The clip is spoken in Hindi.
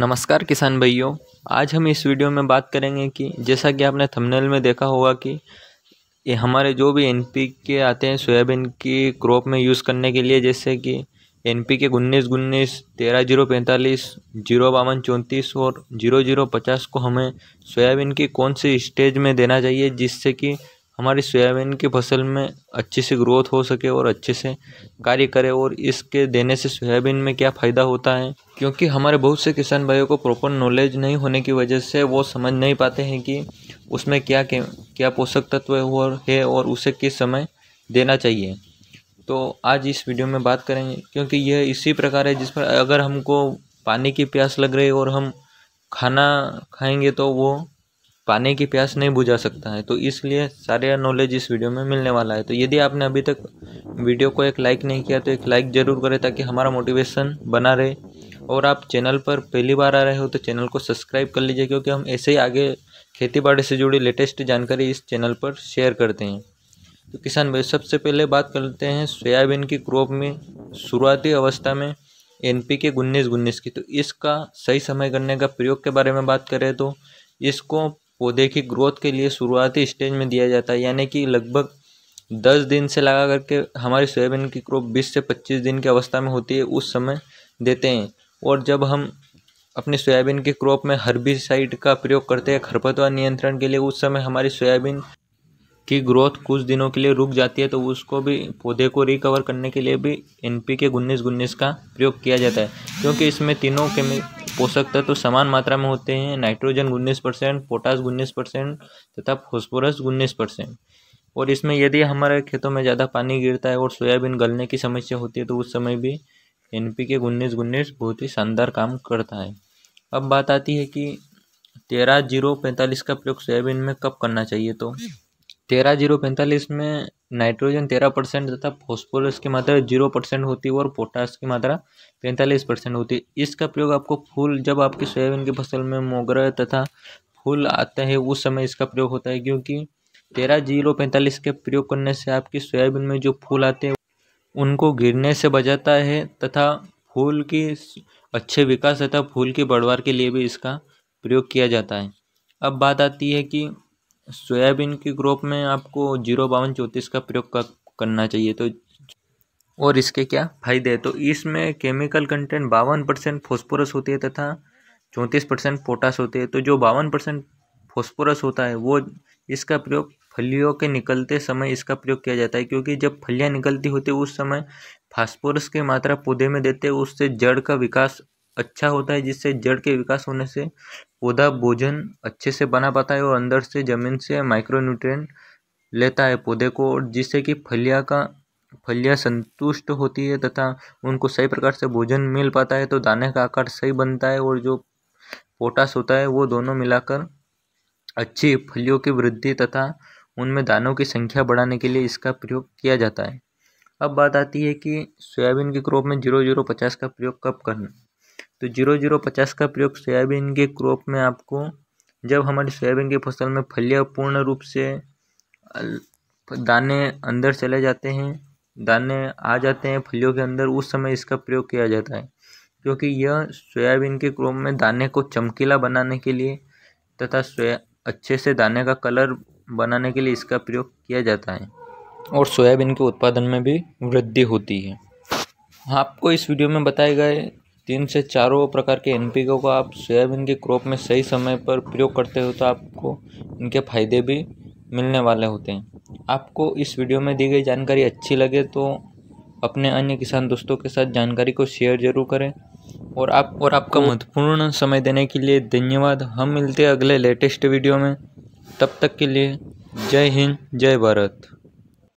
नमस्कार किसान भाइयों आज हम इस वीडियो में बात करेंगे कि जैसा कि आपने थंबनेल में देखा होगा कि ये हमारे जो भी एन के आते हैं सोयाबीन की क्रॉप में यूज़ करने के लिए जैसे कि एन पी के उन्नीस उन्नीस तेरह जीरो पैंतालीस जीरो बावन चौंतीस और जीरो जीरो पचास को हमें सोयाबीन की कौन सी स्टेज में देना चाहिए जिससे कि हमारी सोयाबीन की फसल में अच्छे से ग्रोथ हो सके और अच्छे से कार्य करे और इसके देने से सोयाबीन में क्या फ़ायदा होता है क्योंकि हमारे बहुत से किसान भाइयों को प्रॉपर नॉलेज नहीं होने की वजह से वो समझ नहीं पाते हैं कि उसमें क्या क्या पोषक तत्व है और उसे किस समय देना चाहिए तो आज इस वीडियो में बात करेंगे क्योंकि यह इसी प्रकार है जिस पर अगर हमको पानी की प्यास लग रही और हम खाना खाएंगे तो वो पानी की प्यास नहीं बुझा सकता है तो इसलिए सारे नॉलेज इस वीडियो में मिलने वाला है तो यदि आपने अभी तक वीडियो को एक लाइक नहीं किया तो एक लाइक ज़रूर करें ताकि हमारा मोटिवेशन बना रहे और आप चैनल पर पहली बार आ रहे हो तो चैनल को सब्सक्राइब कर लीजिए क्योंकि हम ऐसे ही आगे खेती बाड़ी से जुड़ी लेटेस्ट जानकारी इस चैनल पर शेयर करते हैं तो किसान भाई सबसे पहले बात करते हैं सोयाबीन की क्रॉप में शुरुआती अवस्था में एन पी के उन्नीस उन्नीस की तो इसका सही समय करने का प्रयोग के बारे में बात करें तो इसको पौधे की ग्रोथ के लिए शुरुआती स्टेज में दिया जाता है यानी कि लगभग दस दिन से लगा करके हमारी सोयाबीन की क्रॉप बीस से पच्चीस दिन की अवस्था में होती है उस समय देते हैं और जब हम अपने सोयाबीन की क्रॉप में हर्बिसाइड का प्रयोग करते हैं खरपतवार नियंत्रण के लिए उस समय हमारी सोयाबीन की ग्रोथ कुछ दिनों के लिए रुक जाती है तो उसको भी पौधे को रिकवर करने के लिए भी एन पी के उन्नीस उन्नीस का प्रयोग किया जाता है क्योंकि इसमें तीनों के पोषक तत्व तो समान मात्रा में होते हैं नाइट्रोजन उन्नीस परसेंट पोटास उन्नीस परसेंट तथा फॉस्फोरस उन्नीस परसेंट और इसमें यदि हमारे खेतों में ज़्यादा पानी गिरता है और सोयाबीन गलने की समस्या होती है तो उस समय भी एन पी के उन्नीस उन्नीस बहुत ही शानदार काम करता है अब बात आती है कि तेरह जीरो पैंतालीस का प्रयोग सोयाबीन में कब करना चाहिए तो तेरह जीरो पैंतालीस में नाइट्रोजन तेरह परसेंट तथा फॉस्फोरस की मात्रा जीरो परसेंट होती है और पोटास की मात्रा पैंतालीस परसेंट होती है इसका प्रयोग आपको फूल जब आपकी सोयाबीन की फसल में मोगरा तथा फूल आता है उस समय इसका प्रयोग होता है क्योंकि तेरह जीरो पैंतालीस के प्रयोग करने से आपकी सोयाबीन में जो फूल आते हैं उनको गिरने से बचाता है तथा फूल की अच्छे विकास तथा फूल की बढ़वार के लिए भी इसका प्रयोग किया जाता है अब बात आती है कि सोयाबीन की ग्रोप में आपको जीरो बावन चौंतीस का प्रयोग करना चाहिए तो और इसके क्या फायदे हैं तो इसमें केमिकल कंटेंट बावन परसेंट फॉस्फोरस होती है तथा चौंतीस परसेंट पोटास होती है तो जो बावन परसेंट फॉस्फोरस होता है वो इसका प्रयोग फलियों के निकलते समय इसका प्रयोग किया जाता है क्योंकि जब फलियाँ निकलती होती है उस समय फास्फोरस की मात्रा पौधे में देते हैं उससे जड़ का विकास अच्छा होता है जिससे जड़ के विकास होने से पौधा भोजन अच्छे से बना पाता है और अंदर से ज़मीन से माइक्रोन्यूट्रिएंट लेता है पौधे को और जिससे कि फलियाँ का फलियाँ संतुष्ट होती है तथा उनको सही प्रकार से भोजन मिल पाता है तो दाने का आकार सही बनता है और जो पोटास होता है वो दोनों मिलाकर अच्छी फलियों की वृद्धि तथा उनमें दानों की संख्या बढ़ाने के लिए इसका प्रयोग किया जाता है अब बात आती है कि सोयाबीन की क्रॉप में जीरो जीरो पचास का प्रयोग कब करना तो जीरो जीरो पचास का प्रयोग सोयाबीन के क्रॉप में आपको जब हमारी सोयाबीन की फसल में फलियाँ पूर्ण रूप से दाने अंदर चले जाते हैं दाने आ जाते हैं फलियों के अंदर उस समय इसका प्रयोग किया जाता है क्योंकि यह सोयाबीन के क्रोम में दाने को चमकीला बनाने के लिए तथा सोया अच्छे से दाने का कलर बनाने के लिए इसका प्रयोग किया जाता है और सोयाबीन के उत्पादन में भी वृद्धि होती है आपको इस वीडियो में बताए गए तीन से चारों प्रकार के एनपीके को आप सोयाबीन के क्रॉप में सही समय पर प्रयोग करते हो तो आपको इनके फायदे भी मिलने वाले होते हैं आपको इस वीडियो में दी गई जानकारी अच्छी लगे तो अपने अन्य किसान दोस्तों के साथ जानकारी को शेयर जरूर करें और आप और आपका महत्वपूर्ण समय देने के लिए धन्यवाद हम मिलते हैं अगले लेटेस्ट वीडियो में तब तक के लिए जय हिंद जय भारत